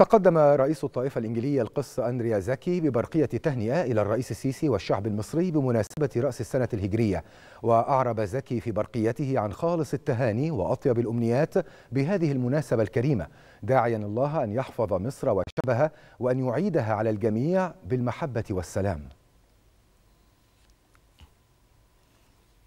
تقدم رئيس الطائفة الإنجليزية القس أندريا زكي ببرقية تهنئة إلى الرئيس السيسي والشعب المصري بمناسبة رأس السنة الهجرية وأعرب زكي في برقيته عن خالص التهاني وأطيب الأمنيات بهذه المناسبة الكريمة داعيا الله أن يحفظ مصر وشعبها وأن يعيدها على الجميع بالمحبة والسلام